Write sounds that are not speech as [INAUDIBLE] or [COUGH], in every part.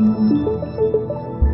うん。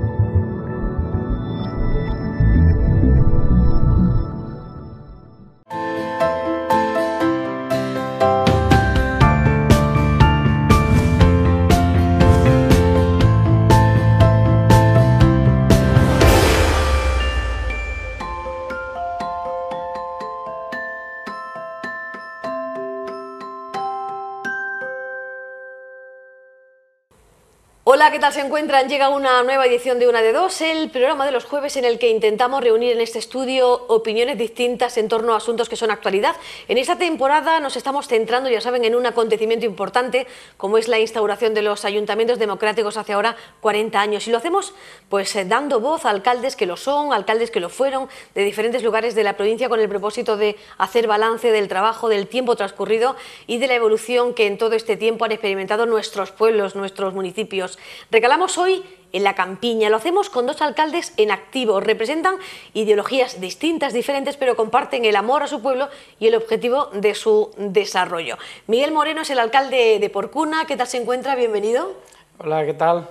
¿qué tal se encuentran? Llega una nueva edición de Una de Dos, el programa de los jueves en el que intentamos reunir en este estudio opiniones distintas en torno a asuntos que son actualidad. En esta temporada nos estamos centrando, ya saben, en un acontecimiento importante como es la instauración de los ayuntamientos democráticos hace ahora 40 años. Y lo hacemos pues eh, dando voz a alcaldes que lo son, alcaldes que lo fueron, de diferentes lugares de la provincia con el propósito de hacer balance del trabajo, del tiempo transcurrido y de la evolución que en todo este tiempo han experimentado nuestros pueblos, nuestros municipios. Recalamos hoy en la campiña. Lo hacemos con dos alcaldes en activo. Representan ideologías distintas, diferentes, pero comparten el amor a su pueblo y el objetivo de su desarrollo. Miguel Moreno es el alcalde de Porcuna. ¿Qué tal se encuentra? Bienvenido. Hola, ¿qué tal?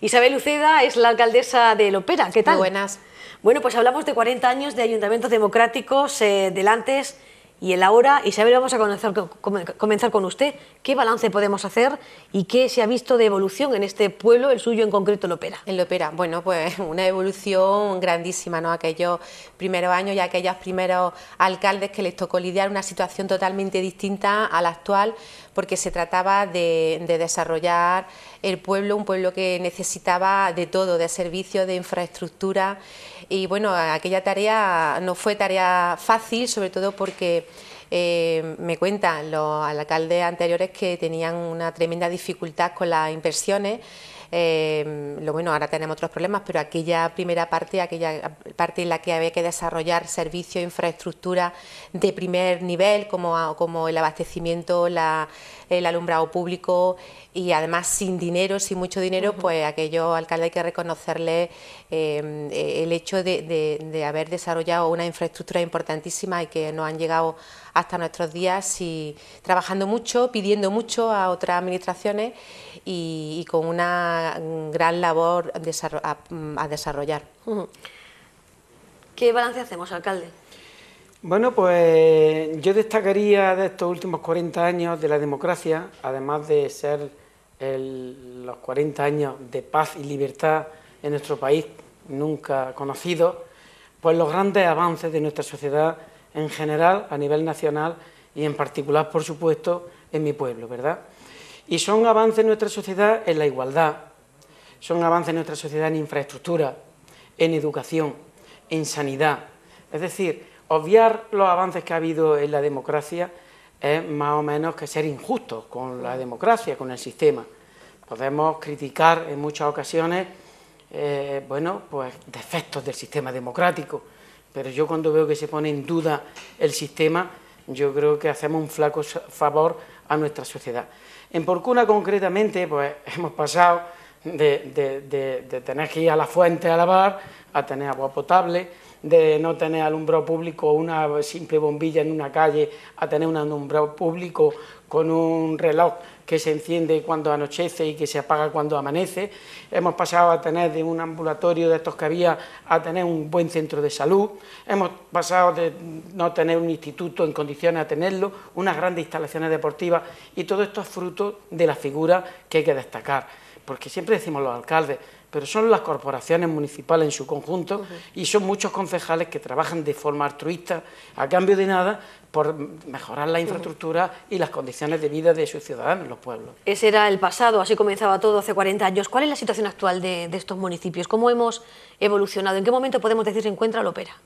Isabel Uceda es la alcaldesa de Lopera. ¿Qué tal? buenas. Bueno, pues hablamos de 40 años de ayuntamientos democráticos, eh, delante y el ahora. Isabel, vamos a comenzar, comenzar con usted. ¿Qué balance podemos hacer y qué se ha visto de evolución en este pueblo, el suyo en concreto, Lopera? En Lopera, bueno, pues [LAUGHS] una evolución grandísima, ¿no? Aquellos primeros años y aquellos primeros alcaldes que les tocó lidiar una situación totalmente distinta a la actual, porque se trataba de, de desarrollar el pueblo, un pueblo que necesitaba de todo, de servicios, de infraestructura. Y bueno, aquella tarea no fue tarea fácil, sobre todo porque eh, me cuentan los alcaldes anteriores que tenían una tremenda dificultad con las inversiones Em, lo bueno, ahora tenemos otros problemas, pero aquella primera parte, aquella parte en la que había que desarrollar servicios, infraestructura de primer nivel, como, como el abastecimiento, el alumbrado público y además sin dinero, sin mucho dinero, pues aquello, alcalde, hay que reconocerle em, e, el hecho de, haber desarrollado una infraestructura importantísima y que nos han llegado hasta nuestros días y trabajando mucho, pidiendo mucho a otras administraciones y con una gran labor a desarrollar. ¿Qué balance hacemos, alcalde? Bueno, pues yo destacaría de estos últimos 40 años de la democracia, además de ser los 40 años de paz y libertad en nuestro país nunca conocidos, pues los grandes avances de nuestra sociedad en general, a nivel nacional y en particular, por supuesto, en mi pueblo, ¿verdad? Y son avances en nuestra sociedad en la igualdad, son avances en nuestra sociedad en infraestructura, en educación, en sanidad. Es decir, obviar los avances que ha habido en la democracia es más o menos que ser injustos con la democracia, con el sistema. Podemos criticar en muchas ocasiones, eh, bueno, pues defectos del sistema democrático, pero yo cuando veo que se pone en duda el sistema, yo creo que hacemos un flaco favor a nuestra sociedad. En Porcuna concretamente, pues [LAUGHS] hemos pasado de, tener que ir a la fuente a lavar, a tener agua potable, de no tener alumbrado público una simple bombilla en una calle, a tener un alumbrado público con un reloj que se enciende cuando anochece y que se apaga cuando amanece. Hemos pasado a tener de un ambulatorio de estos que había a tener un buen centro de salud. Hemos pasado de no tener un instituto en condiciones a tenerlo, unas grandes instalaciones deportivas y todo esto es fruto de la figura que hay que destacar porque siempre decimos los alcaldes, pero son las corporaciones municipales en su conjunto y son muchos concejales que trabajan de forma altruista, a cambio de nada, por mejorar la infraestructura y las condiciones de vida de sus ciudadanos, los pueblos. Ese era el pasado, así comenzaba todo hace 40 años. ¿Cuál es la situación actual de, estos municipios? ¿Cómo hemos evolucionado? ¿En qué momento podemos decir se encuentra Lopera?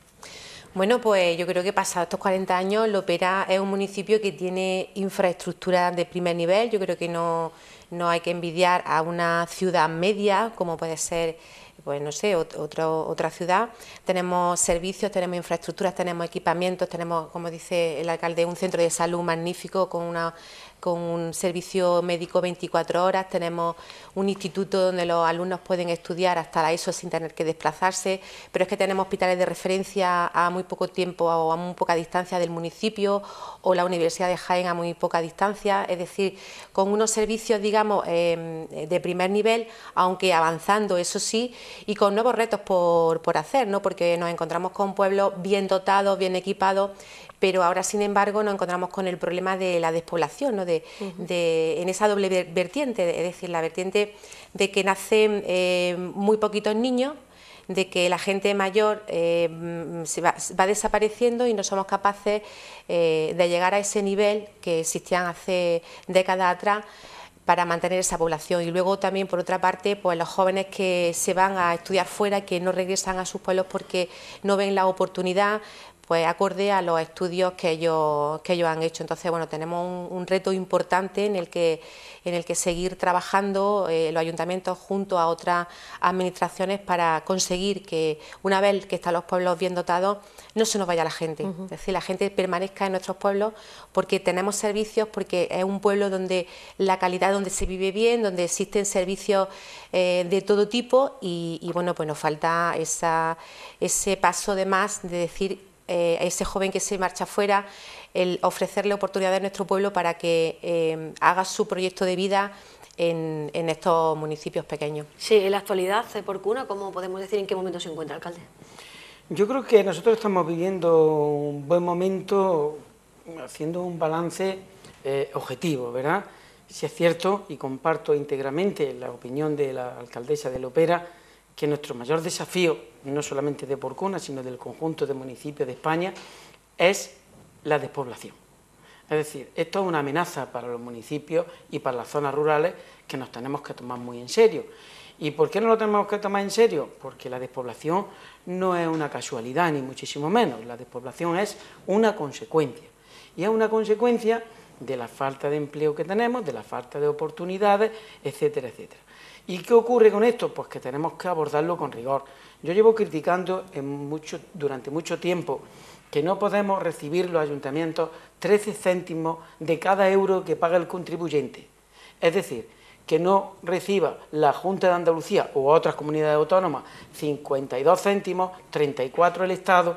Bueno, pues yo creo que pasados estos 40 años, Lopera es un municipio que tiene infraestructura de primer nivel, yo creo que no no hay que envidiar a una ciudad media como puede ser pues no sé, otra ciudad, tenemos servicios, tenemos infraestructuras, tenemos equipamientos, tenemos, como dice el alcalde, un centro de salud magnífico con una con un servicio médico 24 horas, tenemos un instituto donde los alumnos pueden estudiar hasta la ESO sin tener que desplazarse, pero es que tenemos hospitales de referencia a muy poco tiempo o a muy poca distancia del municipio o la Universidad de Jaén a muy poca distancia, es decir, con unos servicios, digamos, em, de primer nivel, aunque avanzando, eso sí, y con nuevos retos por, hacer, ¿no? porque nos encontramos con un pueblo bien dotado, bien equipado, pero ahora sin embargo nos encontramos con el problema de la despoblación, de, en esa doble vertiente, es decir, la vertiente de que nacen eh, muy poquitos niños, de que la gente mayor eh, se va, desapareciendo y no somos capaces eh, de llegar a ese nivel que existían hace décadas atrás para mantener esa población y luego también por otra parte pues los jóvenes que se van a estudiar fuera que no regresan a sus pueblos porque no ven la oportunidad pues acorde a los estudios que ellos, que ellos han hecho. Entonces, bueno, tenemos un, reto importante en el que, en el que seguir trabajando eh, los ayuntamientos junto a otras administraciones para conseguir que una vez que están los pueblos bien dotados, no se nos vaya la gente. Es decir, la gente permanezca en nuestros pueblos porque tenemos servicios, porque es un pueblo donde la calidad, donde se vive bien, donde existen servicios eh, de todo tipo y, bueno, pues nos falta esa, ese paso de más de decir a eh, ese joven que se marcha fuera, el ofrecerle oportunidades a nuestro pueblo para que eh, haga su proyecto de vida en, estos municipios pequeños. Sí, en la actualidad, por cuna, ¿cómo podemos decir en qué momento se encuentra, alcalde? Yo creo que nosotros estamos viviendo un buen momento haciendo un balance eh, objetivo, ¿verdad? Si es cierto, y comparto íntegramente la opinión de la alcaldesa de Lopera, que nuestro mayor desafío no solamente de Porcona, sino del conjunto de municipios de España, es la despoblación. Es decir, esto es una amenaza para los municipios y para las zonas rurales que nos tenemos que tomar muy en serio. ¿Y por qué no lo tenemos que tomar en serio? Porque la despoblación no es una casualidad, ni muchísimo menos. La despoblación es una consecuencia. Y es una consecuencia de la falta de empleo que tenemos, de la falta de oportunidades, etcétera, etcétera. ¿Y qué ocurre con esto? Pues que tenemos que abordarlo con rigor. Yo llevo criticando durante mucho tiempo que no podemos recibir los ayuntamientos 13 céntimos de cada euro que paga el contribuyente. Es decir, que no reciba la Junta de Andalucía u otras comunidades autónomas 52 céntimos, 34 el Estado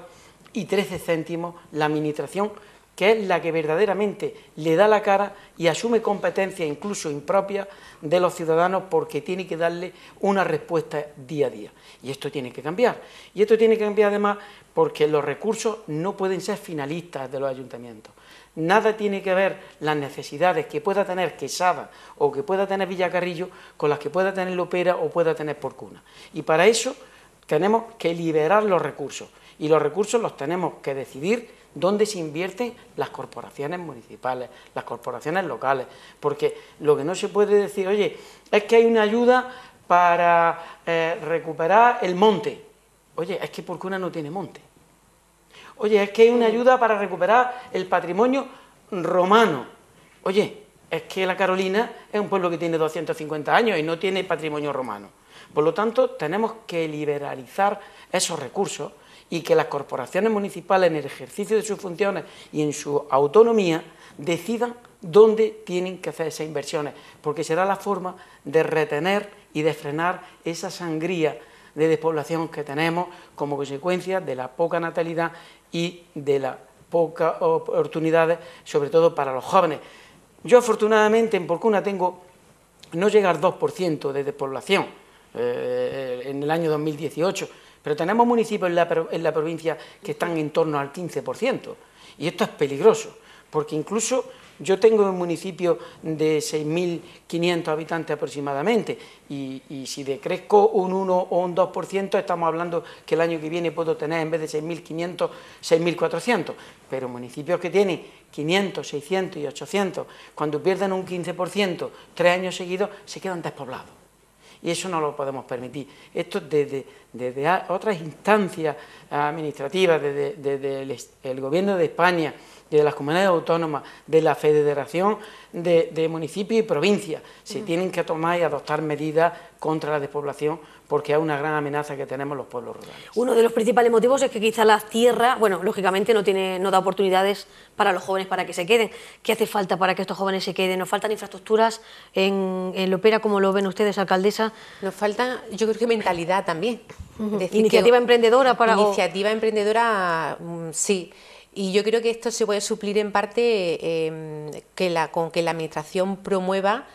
y 13 céntimos la Administración que es la que verdaderamente le da la cara y asume competencia incluso impropia de los ciudadanos porque tiene que darle una respuesta día a día. Y esto tiene que cambiar. Y esto tiene que cambiar además porque los recursos no pueden ser finalistas de los ayuntamientos. Nada tiene que ver las necesidades que pueda tener Quesada o que pueda tener Villacarrillo con las que pueda tener Lopera o pueda tener Porcuna. Y para eso tenemos que liberar los recursos. Y los recursos los tenemos que decidir dónde se invierten las corporaciones municipales, las corporaciones locales, porque lo que no se puede decir, oye, es que hay una ayuda para eh, recuperar el monte. Oye, es que una no tiene monte. Oye, es que hay una ayuda para recuperar el patrimonio romano. Oye, es que la Carolina es un pueblo que tiene 250 años y no tiene patrimonio romano. Por lo tanto, tenemos que liberalizar esos recursos y que las corporaciones municipales en el ejercicio de sus funciones y en su autonomía decidan dónde tienen que hacer esas inversiones, porque será la forma de retener y de frenar esa sangría de despoblación que tenemos como consecuencia de la poca natalidad y de las pocas oportunidades, sobre todo para los jóvenes. Yo afortunadamente en Porcuna tengo no llegar al 2% de despoblación eh, en el año 2018, pero tenemos municipios en la, provincia que están en torno al 15%. Y esto es peligroso, porque incluso yo tengo un municipio de 6.500 habitantes aproximadamente y, y, si decrezco un 1 o un 2%, estamos hablando que el año que viene puedo tener en vez de 6.500, 6.400. Pero municipios que tienen 500, 600 y 800, cuando pierden un 15% tres años seguidos, se quedan despoblados y eso no lo podemos permitir. Esto desde, otras instancias administrativas, desde, el, Gobierno de España, de las comunidades autónomas, de la Federación de, Municipios y Provincias, se tienen que tomar y adoptar medidas contra la despoblación porque es una gran amenaza que tenemos los pueblos rurales. Uno de los principales motivos es que quizá la tierra, bueno, lógicamente no tiene, no da oportunidades para los jóvenes para que se queden. ¿Qué hace falta para que estos jóvenes se queden? ¿Nos faltan infraestructuras en, en Lopera, como lo ven ustedes, alcaldesa? Nos falta, yo creo que mentalidad también. iniciativa emprendedora para... Iniciativa emprendedora, sí. Y yo creo que esto se puede suplir en parte em, con que la Administración promueva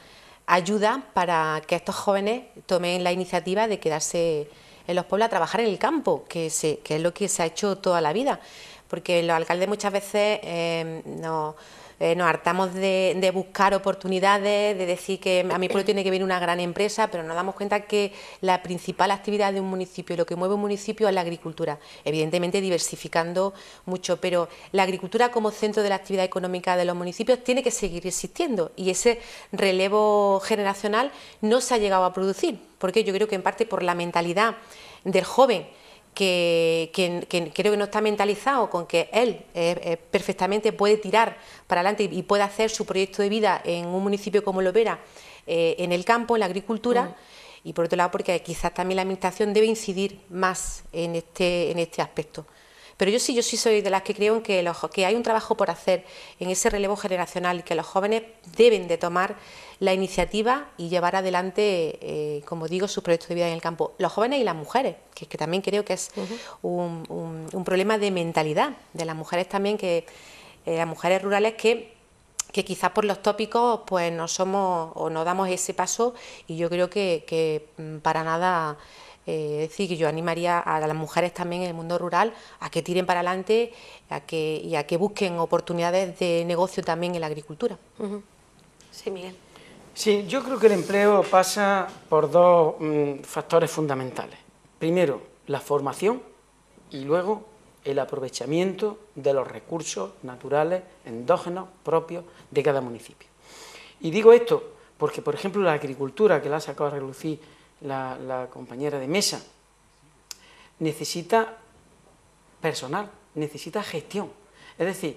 ayuda para que estos jóvenes tomen la iniciativa de quedarse en los pueblos a trabajar en el campo, que, se, que es lo que se ha hecho toda la vida, porque los alcaldes muchas veces eh, nos eh, nos hartamos de, de, buscar oportunidades, de decir que a mi pueblo tiene que venir una gran empresa, pero nos damos cuenta que la principal actividad de un municipio, lo que mueve un municipio es la agricultura, evidentemente diversificando mucho, pero la agricultura como centro de la actividad económica de los municipios tiene que seguir existiendo y ese relevo generacional no se ha llegado a producir, porque yo creo que en parte por la mentalidad del joven, que, creo que no está mentalizado con que él perfectamente puede tirar para adelante y puede hacer su proyecto de vida en un municipio como lo eh, en el campo, en la agricultura. Mm. Y por otro lado, porque quizás también la Administración debe incidir más en este, en este aspecto. Pero yo sí, yo sí soy de las que creo que, que hay un trabajo por hacer en ese relevo generacional y que los jóvenes deben de tomar la iniciativa y llevar adelante, eh, como digo, sus proyectos de vida en el campo. Los jóvenes y las mujeres, que, también creo que es un, problema de mentalidad de las mujeres también, que eh, las mujeres rurales que que quizás por los tópicos pues no somos o no damos ese paso y yo creo que, mm, para nada eh, es decir que yo animaría a las mujeres también en el mundo rural a que tiren para adelante a que, y a que busquen oportunidades de negocio también en la agricultura. Sí, Miguel. Sí, yo creo que el empleo pasa por dos mm, factores fundamentales. Primero, la formación y luego el aprovechamiento de los recursos naturales endógenos propios de cada municipio. Y digo esto porque, por ejemplo, la agricultura, que la ha sacado a relucir la compañera de mesa, necesita personal, necesita gestión. Es decir,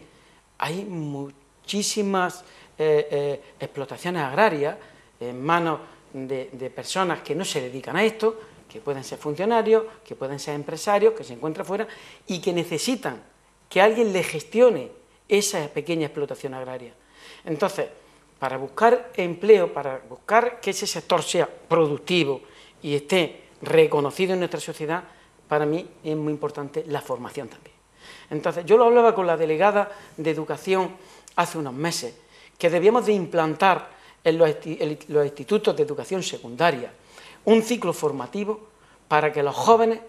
hay muchísimas eh, eh, explotaciones agrarias en manos de, de personas que no se dedican a esto, que pueden ser funcionarios, que pueden ser empresarios, que se encuentran fuera y que necesitan que alguien le gestione esa pequeña explotación agraria. Entonces, para buscar empleo, para buscar que ese sector sea productivo y esté reconocido en nuestra sociedad, para mí es muy importante la formación también. Entonces, yo lo hablaba con la delegada de educación hace unos meses que debíamos de implantar en los, institutos de educación secundaria un ciclo formativo para que los jóvenes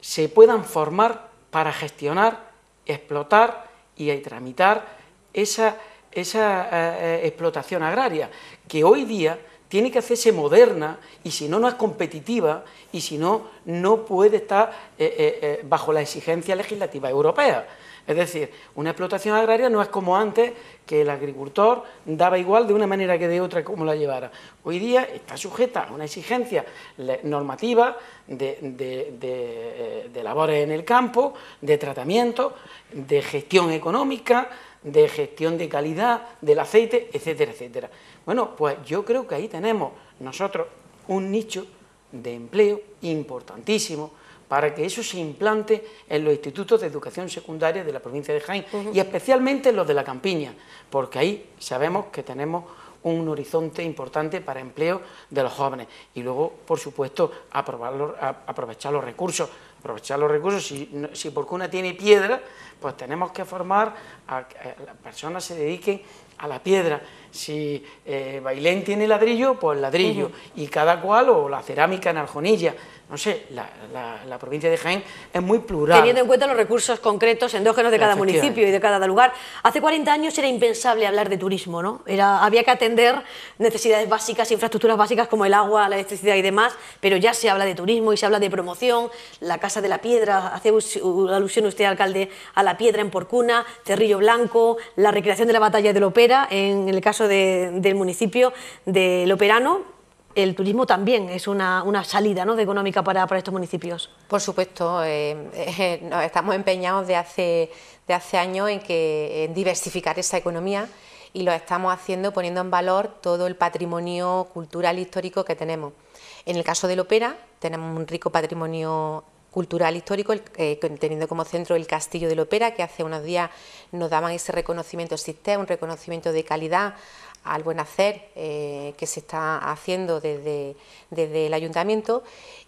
se puedan formar para gestionar, explotar y tramitar esa, eh, eh, explotación agraria, que hoy día tiene que hacerse moderna y si no, no es competitiva y si no, no puede estar eh, bajo la exigencia legislativa europea. Es decir, una explotación agraria no es como antes, que el agricultor daba igual de una manera que de otra cómo la llevara. Hoy día está sujeta a una exigencia normativa de, eh, de labores en el campo, de tratamiento, de gestión económica, de gestión de calidad del aceite, etcétera, etcétera. Bueno, pues yo creo que ahí tenemos nosotros un nicho de empleo importantísimo para que eso se implante en los institutos de educación secundaria de la provincia de Jaén y especialmente en los de la campiña, porque ahí sabemos que tenemos un horizonte importante para empleo de los jóvenes y luego, por supuesto, aprovechar los recursos. Aprovechar los recursos, si, si porque tiene piedra, pues tenemos que formar a que las personas se dediquen a la piedra. Si eh, Bailén tiene ladrillo, pues ladrillo. Y cada cual, o la cerámica en Arjonilla. No sé, la, provincia de Jaén es muy plural. Teniendo en cuenta los recursos concretos endógenos de cada municipio y de cada lugar. Hace 40 años era impensable hablar de turismo, ¿no? Era, había que atender necesidades básicas, infraestructuras básicas como el agua, la electricidad y demás, pero ya se habla de turismo y se habla de promoción. La Casa de la Piedra, hace alusión usted, alcalde, a la Piedra en Porcuna, Cerrillo Blanco, la recreación de la Batalla de Lopera en el caso del municipio del Operano, el turismo también es una, salida ¿no? económica para, estos municipios. Por supuesto, eh, [LAUGHS] nos estamos empeñados de hace, de hace años en, que, diversificar esa economía y lo estamos haciendo poniendo en valor todo el patrimonio cultural e histórico que tenemos. En el caso del Opera tenemos un rico patrimonio cultural histórico, eh, teniendo como centro el Castillo de la que hace unos días nos daban ese reconocimiento existente... un reconocimiento de calidad al buen hacer eh, que se está haciendo desde, el ayuntamiento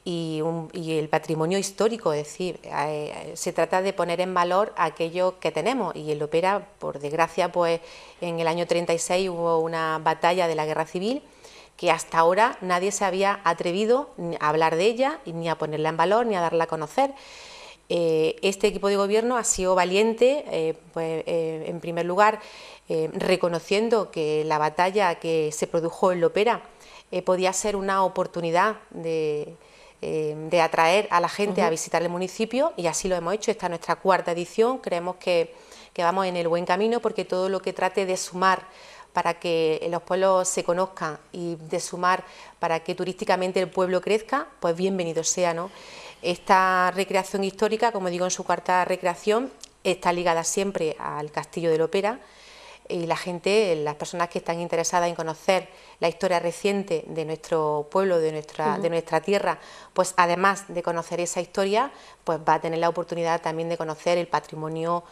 y, el patrimonio histórico, es decir, eh, se trata de poner en valor aquello que tenemos y el Opera, por desgracia, pues en el año 36 hubo una batalla de la guerra civil que hasta ahora nadie se había atrevido a hablar de ella, ni a ponerla en valor, ni a darla a conocer. Eh, este equipo de gobierno ha sido valiente, eh, pues, eh, en primer lugar, reconociendo que la batalla que se produjo en Lopera podía ser una oportunidad de, atraer a la gente a visitar el municipio y así lo hemos hecho. Esta es nuestra cuarta edición, creemos que, que vamos en el buen camino porque todo lo que trate de sumar para que los pueblos se conozcan y de sumar para que turísticamente el pueblo crezca, pues bienvenido sea. ¿no? Esta recreación histórica, como digo en su cuarta recreación, está ligada siempre al Castillo de ópera y la gente, las personas que están interesadas en conocer la historia reciente de nuestro pueblo, de nuestra, de nuestra tierra, pues además de conocer esa historia, pues va a tener la oportunidad también de conocer el patrimonio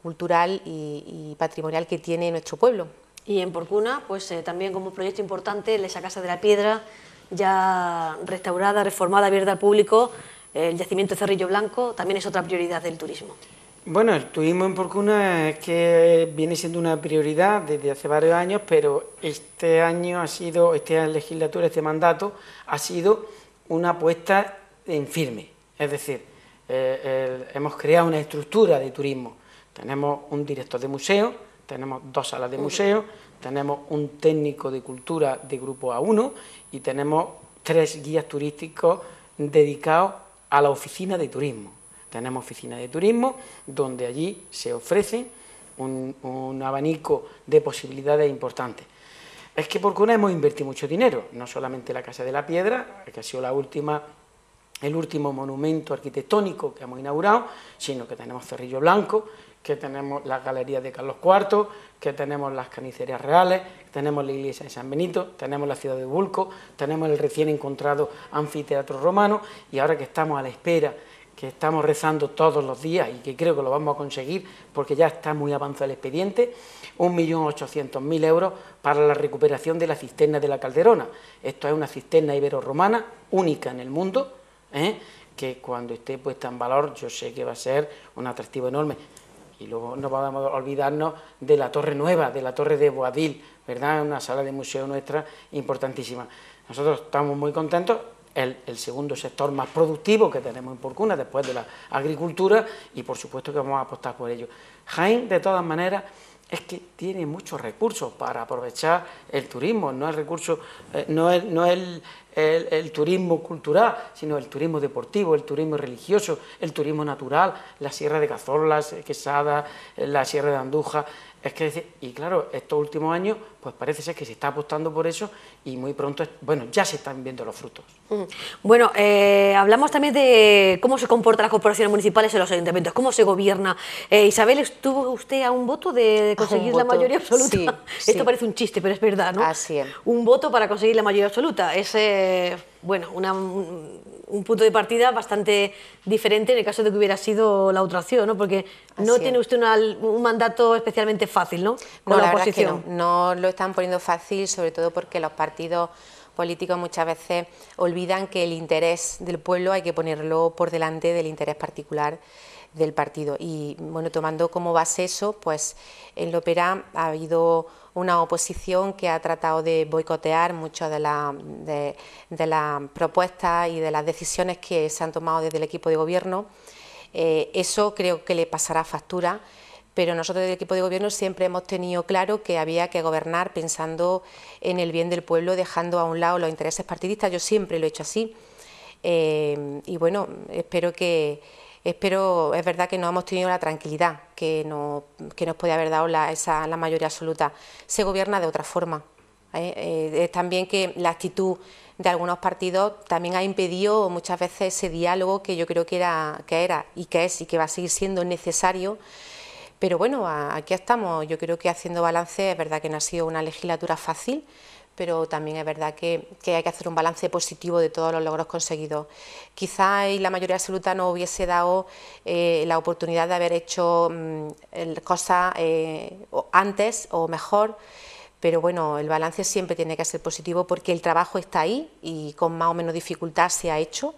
cultural y patrimonial que tiene nuestro pueblo. Y en Porcuna, pues eh, también como proyecto importante, esa Casa de la Piedra, ya restaurada, reformada, abierta al público, el yacimiento de Cerrillo Blanco, también es otra prioridad del turismo. Bueno, el turismo en Porcuna es que viene siendo una prioridad desde hace varios años, pero este año ha sido, esta legislatura, este mandato, ha sido una apuesta en firme. Es decir, eh, hemos creado una estructura de turismo. Tenemos un director de museo, tenemos dos salas de museo, tenemos un técnico de cultura de grupo A1 y tenemos tres guías turísticos dedicados a la oficina de turismo. Tenemos oficina de turismo donde allí se ofrece un, abanico de posibilidades importantes. Es que por Cuna hemos invertido mucho dinero, no solamente la Casa de la Piedra, que ha sido la última, el último monumento arquitectónico que hemos inaugurado, sino que tenemos Cerrillo Blanco, que tenemos las galerías de Carlos IV, que tenemos las Canicerías reales, tenemos la iglesia de San Benito, tenemos la ciudad de Bulco... tenemos el recién encontrado anfiteatro romano y ahora que estamos a la espera, que estamos rezando todos los días y que creo que lo vamos a conseguir porque ya está muy avanzado el expediente, 1.800.000 euros para la recuperación de la cisterna de la Calderona. Esto es una cisterna ibero-romana única en el mundo. ¿eh? que cuando esté puesta en valor yo sé que va a ser un atractivo enorme. Y luego no podemos olvidarnos de la Torre Nueva, de la Torre de Boadil, ¿verdad? Una sala de museo nuestra importantísima. Nosotros estamos muy contentos, el, el segundo sector más productivo que tenemos en Porcuna, después de la agricultura, y por supuesto que vamos a apostar por ello. Jaén, de todas maneras, es que tiene muchos recursos para aprovechar el turismo, no eh, el recurso, no, el, no turismo cultural, sino el turismo deportivo, el turismo religioso, el turismo natural, la Sierra de Cazorlas, eh, Quesada, eh, la Sierra de Anduja, es que y claro, estos últimos años, pues parece ser que se está apostando por eso y muy pronto, bueno, ya se están viendo los frutos. Mm. Bueno, eh, hablamos también de cómo se comportan las corporaciones municipales en los ayuntamientos, cómo se gobierna. Eh, Isabel, ¿estuvo usted a un voto de conseguir la mayoría absoluta? [LAUGHS] Esto parece un chiste, pero es verdad, ¿no? Así es. Un voto para conseguir la mayoría absoluta. Ese bueno, un punto de partida bastante diferente en el caso de que hubiera sido la otra opción, ¿no? Porque no tiene usted un mandato especialmente fácil, ¿no? Con no, la, no, no lo están poniendo fácil, sobre todo porque los partidos políticos muchas veces olvidan que el interés del pueblo hay que ponerlo por delante del interés particular del partido. Y bueno, tomando como base eso, pues en Lopera ha habido una oposición que ha tratado de boicotear muchas de, la, de, las propuestas y de las decisiones que se han tomado desde el equipo de gobierno. Eh, eso creo que le pasará factura, pero nosotros el equipo de gobierno siempre hemos tenido claro que había que gobernar pensando en el bien del pueblo, dejando a un lado los intereses partidistas. Yo siempre lo he hecho así. Eh, y bueno, espero que, Espero, es verdad que no hemos tenido la tranquilidad que, no, que nos puede haber dado la, esa, la mayoría absoluta. Se gobierna de otra forma. ¿eh? Eh, es también que la actitud de algunos partidos también ha impedido muchas veces ese diálogo que yo creo que era, que era y que es y que va a seguir siendo necesario. Pero bueno, aquí estamos. Yo creo que haciendo balance, es verdad que no ha sido una legislatura fácil, pero también es verdad que, hay que hacer un balance positivo de todos los logros conseguidos. Quizá la mayoría absoluta no hubiese dado eh, la oportunidad de haber hecho mm, cosas eh, antes o mejor pero bueno, el balance siempre tiene que ser positivo porque el trabajo está ahí y con más o menos dificultad se ha hecho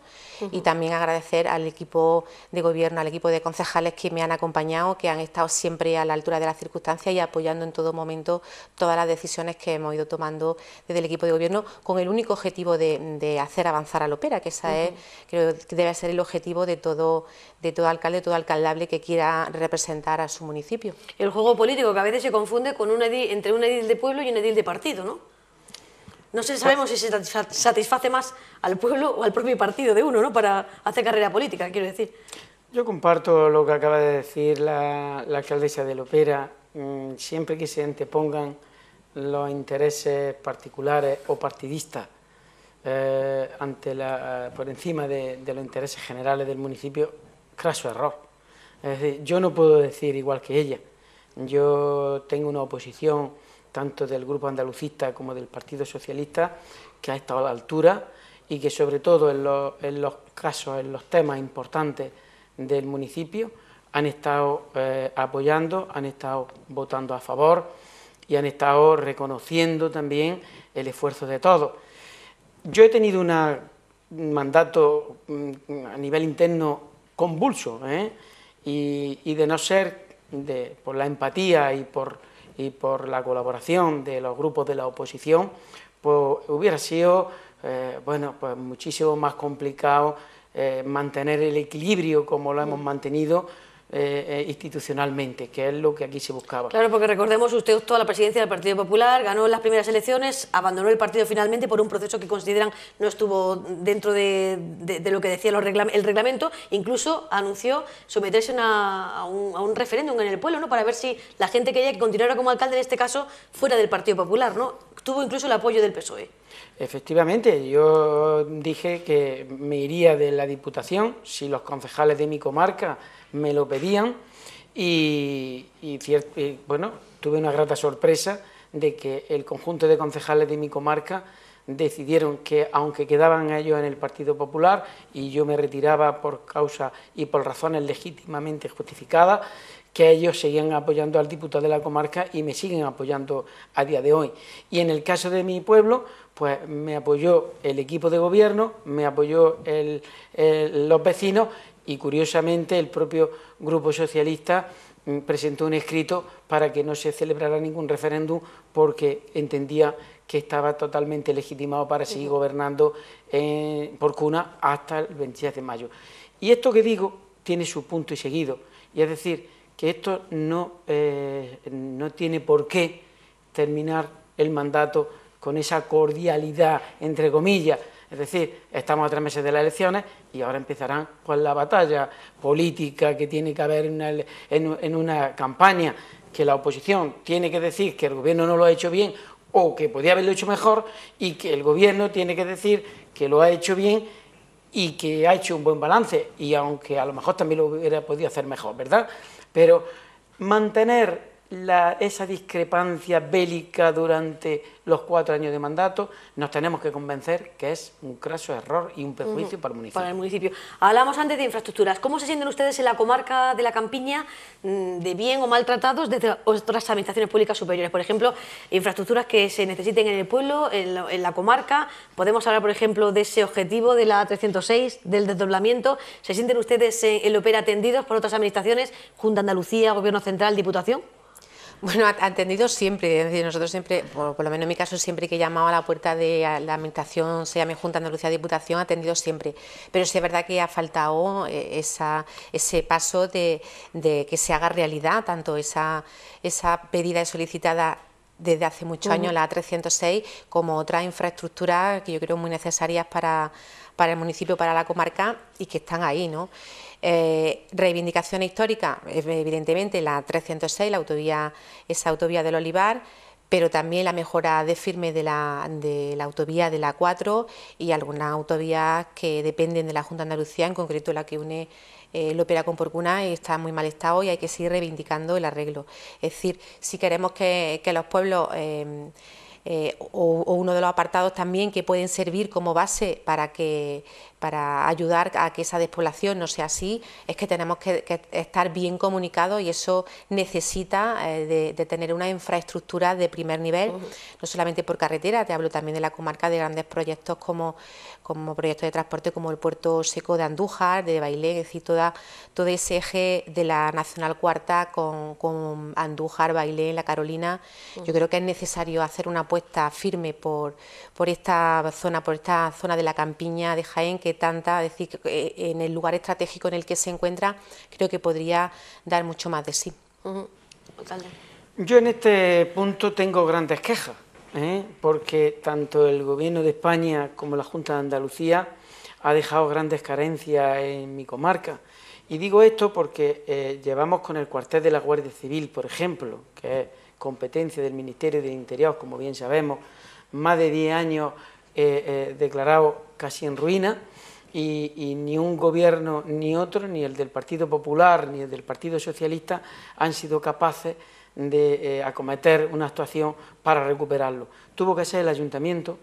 y también agradecer al equipo de gobierno, al equipo de concejales que me han acompañado, que han estado siempre a la altura de las circunstancias y apoyando en todo momento todas las decisiones que hemos ido tomando desde el equipo de gobierno con el único objetivo de, hacer avanzar a la que esa es, creo que debe ser el objetivo de todo, de todo alcalde, de todo alcaldable que quiera representar a su municipio. El juego político que a veces se confunde con una entre una edil de pueblo pueblo y un edil de partido, ¿no? No sé, sabemos si se satisface más al pueblo o al propio partido de uno, ¿no? Para hacer carrera política, quiero decir. Yo comparto lo que acaba de decir la, alcaldesa de Lopera. Mm, siempre que se antepongan los intereses particulares o partidistas eh, ante la, por encima de, de, los intereses generales del municipio, craso error. Es decir, yo no puedo decir igual que ella. Yo tengo una oposición tanto del Grupo Andalucista como del Partido Socialista, que ha estado a la altura y que sobre todo en los, casos, en los temas importantes del municipio, han estado eh, apoyando, han estado votando a favor y han estado reconociendo también el esfuerzo de todos. Yo he tenido un mandato mm, a nivel interno convulso ¿eh? y, de no ser por la empatía y por y por la colaboración de los grupos de la oposición, pues hubiera sido eh, bueno, pues muchísimo más complicado eh, mantener el equilibrio como lo hemos mantenido eh, eh, institucionalmente, que es lo que aquí se buscaba. Claro, porque recordemos, usted optó la presidencia del Partido Popular, ganó las primeras elecciones, abandonó el partido finalmente por un proceso que consideran no estuvo dentro de, lo que decía los el reglamento, incluso anunció someterse a, un, a, un, referéndum en el pueblo, ¿no? para ver si la gente quería que continuara como alcalde, en este caso, fuera del Partido Popular. ¿no? Tuvo incluso el apoyo del PSOE. Efectivamente, yo dije que me iría de la Diputación si los concejales de mi comarca me lo pedían y, bueno, tuve una grata sorpresa de que el conjunto de concejales de mi comarca decidieron que, aunque quedaban ellos en el Partido Popular y yo me retiraba por causa y por razones legítimamente justificadas, que ellos seguían apoyando al diputado de la comarca y me siguen apoyando a día de hoy. Y en el caso de mi pueblo, pues me apoyó el equipo de gobierno, me apoyó los vecinos y curiosamente el propio Grupo Socialista mm, presentó un escrito para que no se celebrara ningún referéndum porque entendía que estaba totalmente legitimado para seguir gobernando eh, por cuna hasta el 26 de mayo. Y esto que digo tiene su punto y seguido, y es decir, que esto eh, no, tiene por qué terminar el mandato con esa cordialidad, entre comillas. Es decir, estamos a tres meses de las elecciones y ahora empezarán con la batalla política que tiene que haber en en una campaña, que la oposición tiene que decir que el gobierno no lo ha hecho bien o que podía haberlo hecho mejor y que el gobierno tiene que decir que lo ha hecho bien y que ha hecho un buen balance y aunque a lo mejor también lo hubiera podido hacer mejor, ¿verdad? Pero mantener esa discrepancia bélica durante los cuatro años de mandato, nos tenemos que convencer que es un craso error y un perjuicio para el municipio. Para el municipio. Hablamos antes de infraestructuras. ¿Cómo se sienten ustedes en la comarca de la Campiña mm, de bien o maltratados desde otras administraciones públicas superiores? Por ejemplo, infraestructuras que se necesiten en el pueblo, en la, comarca. Podemos hablar, por ejemplo, de ese objetivo de la 306, del desdoblamiento. ¿Se sienten ustedes eh, en, lo opera atendidos por otras administraciones, Junta Andalucía, Gobierno Central, Diputación? Bueno, ha atendido siempre, decir, nosotros siempre, por, lo menos en mi caso, siempre que he llamado a la puerta de la Administración, se llame Junta Andalucía Diputación, ha atendido siempre. Pero sí es verdad que ha faltado eh, esa, ese paso de, que se haga realidad, tanto esa, esa pedida solicitada desde hace muchos años, la A306, como otras infraestructuras que yo creo muy necesarias para, para el municipio, para la comarca y que están ahí, ¿no? Eh, reivindicación histórica, evidentemente la 306, la autovía, esa autovía del Olivar, pero también la mejora de firme de la, de la autovía de la 4 y algunas autovías que dependen de la Junta de Andalucía, en concreto la que une eh, Lopera con Porcuna está muy mal estado y hay que seguir reivindicando el arreglo. Es decir, si queremos que, los pueblos... Eh, eh, o, uno de los apartados también que pueden servir como base para que para ayudar a que esa despoblación no sea así, es que tenemos que, estar bien comunicados y eso necesita eh, de, tener una infraestructura de primer nivel, no solamente por carretera, te hablo también de la comarca de grandes proyectos como, como proyectos de transporte como el puerto seco de Andújar, de Bailén, es decir, toda, todo ese eje de la Nacional Cuarta con, con Andújar, Bailén, La Carolina, yo creo que es necesario hacer una apuesta firme por, por esta zona, por esta zona de la campiña de Jaén, tanta, es decir, eh, en el lugar estratégico en el que se encuentra, creo que podría dar mucho más de sí. Yo en este punto tengo grandes quejas, ¿eh? porque tanto el Gobierno de España como la Junta de Andalucía ha dejado grandes carencias en mi comarca. Y digo esto porque eh, llevamos con el cuartel de la Guardia Civil, por ejemplo, que es competencia del Ministerio del Interior, como bien sabemos, más de 10 años declarado casi en ruina, y, ni un gobierno ni otro, ni el del Partido Popular ni el del Partido Socialista, han sido capaces de eh, acometer una actuación para recuperarlo. Tuvo que ser el ayuntamiento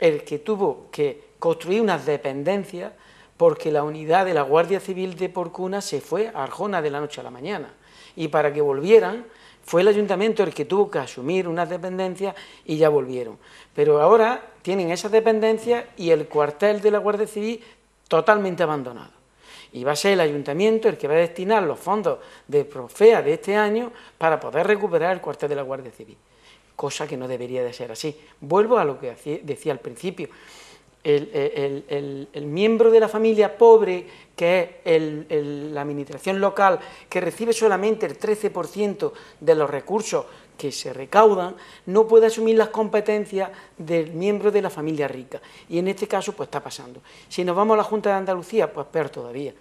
el que tuvo que construir unas dependencias porque la unidad de la Guardia Civil de Porcuna se fue a Arjona de la noche a la mañana. Y para que volvieran, fue el ayuntamiento el que tuvo que asumir unas dependencias y ya volvieron. Pero ahora tienen esas dependencias y el cuartel de la Guardia Civil totalmente abandonado. Y va a ser el ayuntamiento el que va a destinar los fondos de Profea de este año para poder recuperar el cuartel de la Guardia Civil, cosa que no debería de ser así. Vuelvo a lo que decía al principio. El, miembro de la familia pobre, que es la administración local, que recibe solamente el 13% de los recursos que se recaudan no puede asumir las competencias del miembro de la familia rica. Y en este caso, pues está pasando. Si nos vamos a la Junta de Andalucía, pues peor todavía.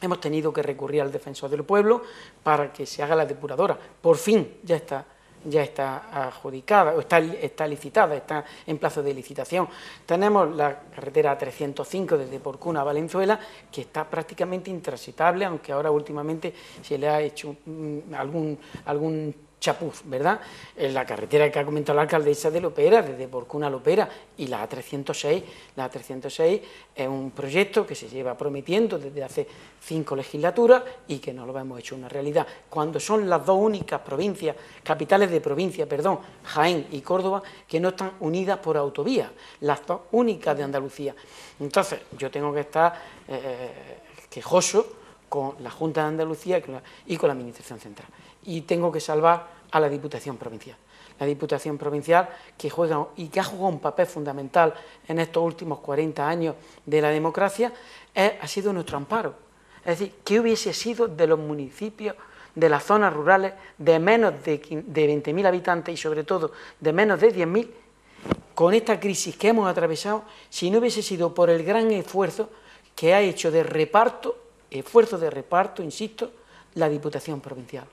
Hemos tenido que recurrir al defensor del pueblo para que se haga la depuradora. Por fin ya está ya está adjudicada, o está, está licitada, está en plazo de licitación. Tenemos la carretera 305 desde Porcuna a Valenzuela, que está prácticamente intransitable, aunque ahora últimamente se le ha hecho mm, algún, algún chapuz, ¿verdad? La carretera que ha comentado la alcaldesa de Lopera, desde Borcuna a Lopera, y la A306. La A306 es un proyecto que se lleva prometiendo desde hace cinco legislaturas y que no lo hemos hecho una realidad. Cuando son las dos únicas provincias, capitales de provincia, perdón, Jaén y Córdoba, que no están unidas por autovía, las dos únicas de Andalucía. Entonces, yo tengo que estar eh, quejoso con la Junta de Andalucía y con la Administración Central y tengo que salvar a la Diputación Provincial. La Diputación Provincial que juega y que ha jugado un papel fundamental en estos últimos 40 años de la democracia ha sido nuestro amparo. Es decir, ¿qué hubiese sido de los municipios de las zonas rurales de menos de 20.000 habitantes y sobre todo de menos de 10.000 con esta crisis que hemos atravesado si no hubiese sido por el gran esfuerzo que ha hecho de reparto, esfuerzo de reparto, insisto, la Diputación Provincial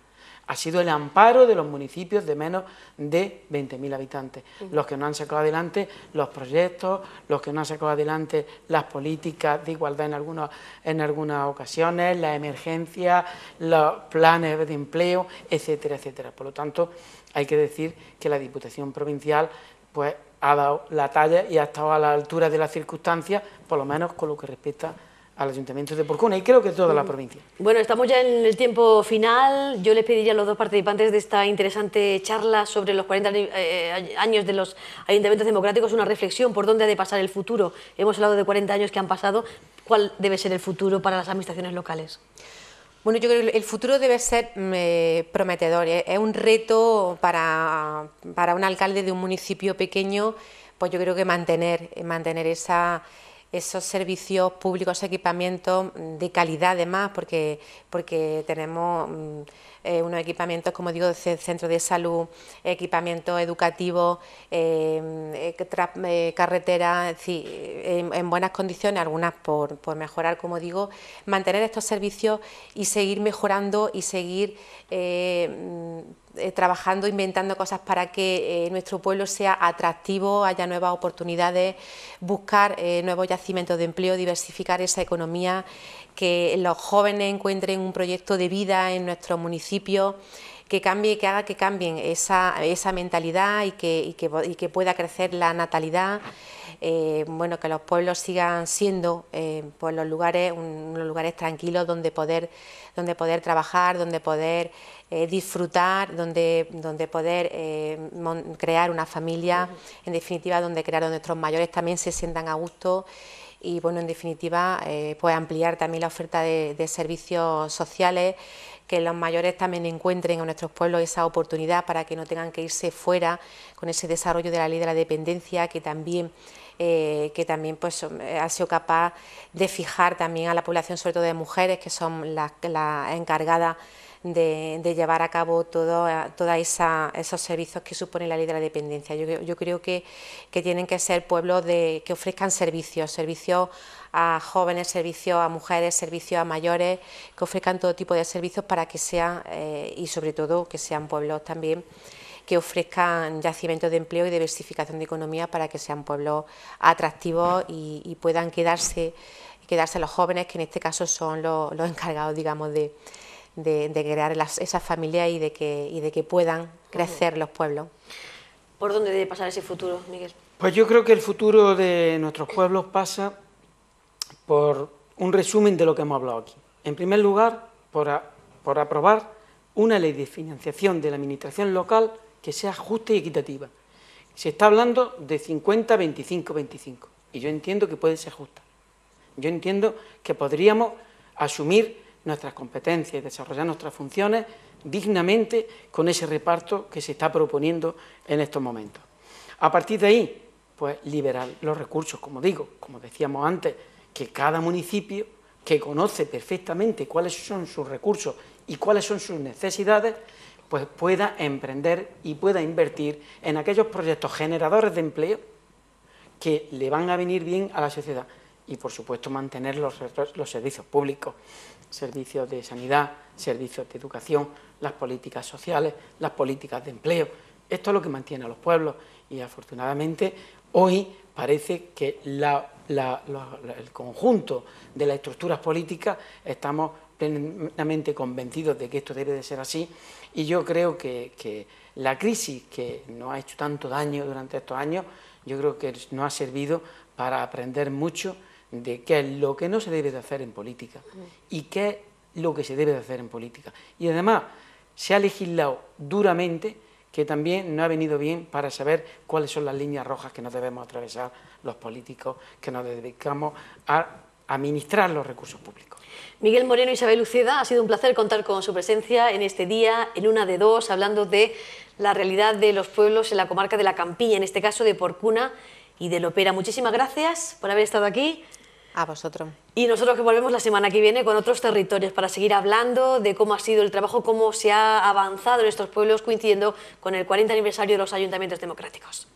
ha sido el amparo de los municipios de menos de 20.000 habitantes, los que no han sacado adelante los proyectos, los que no han sacado adelante las políticas de igualdad en, algunos, en algunas ocasiones, las emergencias, los planes de empleo, etcétera, etcétera. Por lo tanto, hay que decir que la Diputación Provincial pues, ha dado la talla y ha estado a la altura de las circunstancias, por lo menos con lo que respecta al Ayuntamiento de Porcuna y creo que toda la mm. provincia. Bueno, estamos ya en el tiempo final. Yo les pediría a los dos participantes de esta interesante charla sobre los 40 eh, años de los ayuntamientos democráticos una reflexión por dónde ha de pasar el futuro. Hemos hablado de 40 años que han pasado. ¿Cuál debe ser el futuro para las administraciones locales? Bueno, yo creo que el futuro debe ser mm, eh, prometedor. Eh, es un reto para, para un alcalde de un municipio pequeño, pues yo creo que mantener, mantener esa esos servicios públicos, equipamientos de calidad además, porque, porque tenemos mm, eh, unos equipamientos, como digo, centro de salud, equipamiento educativo, eh, eh, carretera, en, buenas condiciones, algunas por, mejorar, como digo, mantener estos servicios y seguir mejorando y seguir mm, trabajando, inventando cosas para que nuestro pueblo sea atractivo, haya nuevas oportunidades, buscar nuevos yacimientos de empleo, diversificar esa economía que los jóvenes encuentren un proyecto de vida en nuestro municipio, que cambie, que haga que cambien esa, mentalidad y que, pueda crecer la natalidad. Eh, bueno, que los pueblos sigan siendo eh, pues los lugares, unos lugares tranquilos donde poder, donde poder trabajar, donde poder eh, disfrutar, donde, donde poder crear una familia, en definitiva, donde crear donde nuestros mayores también se sientan a gusto y bueno, en definitiva, eh, pues ampliar también la oferta de, servicios sociales, que los mayores también encuentren en nuestros pueblos esa oportunidad para que no tengan que irse fuera con ese desarrollo de la ley de la dependencia que también eh, que también pues eh, ha sido capaz de fijar también a la población, sobre todo de mujeres, que son las la encargadas de, llevar a cabo todos esa, esos servicios que supone la ley de la dependencia. Yo, yo creo que, que, tienen que ser pueblos de, que ofrezcan servicios, servicios a jóvenes, servicios a mujeres, servicios a mayores, que ofrezcan todo tipo de servicios para que sean, eh, y sobre todo que sean pueblos también que ofrezcan yacimientos de empleo y diversificación de economía para que sean pueblos atractivos y, puedan quedarse, quedarse los jóvenes, que en este caso son los encargados, digamos, de, de, crear esas familias y de que, puedan crecer los pueblos. ¿Por dónde debe pasar ese futuro, Miguel? Pues yo creo que el futuro de nuestros pueblos pasa por un resumen de lo que hemos hablado aquí. En primer lugar, por, por aprobar una ley de financiación de la administración local que sea justa y equitativa. Se está hablando de 50, 25, 25, y yo entiendo que puede ser justa. Yo entiendo que podríamos asumir nuestras competencias y desarrollar nuestras funciones dignamente con ese reparto que se está proponiendo en estos momentos. A partir de ahí, pues liberar los recursos, como digo, como decíamos antes, que cada municipio que conoce perfectamente cuáles son sus recursos y cuáles son sus necesidades, pues pueda emprender y pueda invertir en aquellos proyectos generadores de empleo que le van a venir bien a la sociedad y, por supuesto, mantener los, los servicios públicos servicios de sanidad, servicios de educación, las políticas sociales, las políticas de empleo. Esto es lo que mantiene a los pueblos y afortunadamente hoy parece que el conjunto de las estructuras políticas estamos plenamente convencidos de que esto debe de ser así y yo creo que, la crisis que nos ha hecho tanto daño durante estos años, yo creo que nos ha servido para aprender mucho de qué es lo que no se debe de hacer en política mm. y qué es lo que se debe de hacer en política. Y además se ha legislado duramente que también no ha venido bien para saber cuáles son las líneas rojas que no debemos atravesar los políticos que nos dedicamos a administrar los recursos públicos. Miguel Moreno y Isabel Luceda, ha sido un placer contar con su presencia en este día, en una de dos, hablando de la realidad de los pueblos en la comarca de la Campilla, en este caso de Porcuna y de Lopera. Muchísimas gracias por haber estado aquí. A vosotros. Y nosotros que volvemos la semana que viene con otros territorios para seguir hablando de cómo ha sido el trabajo, cómo se ha avanzado en estos pueblos coincidiendo con el 40 aniversario de los ayuntamientos democráticos.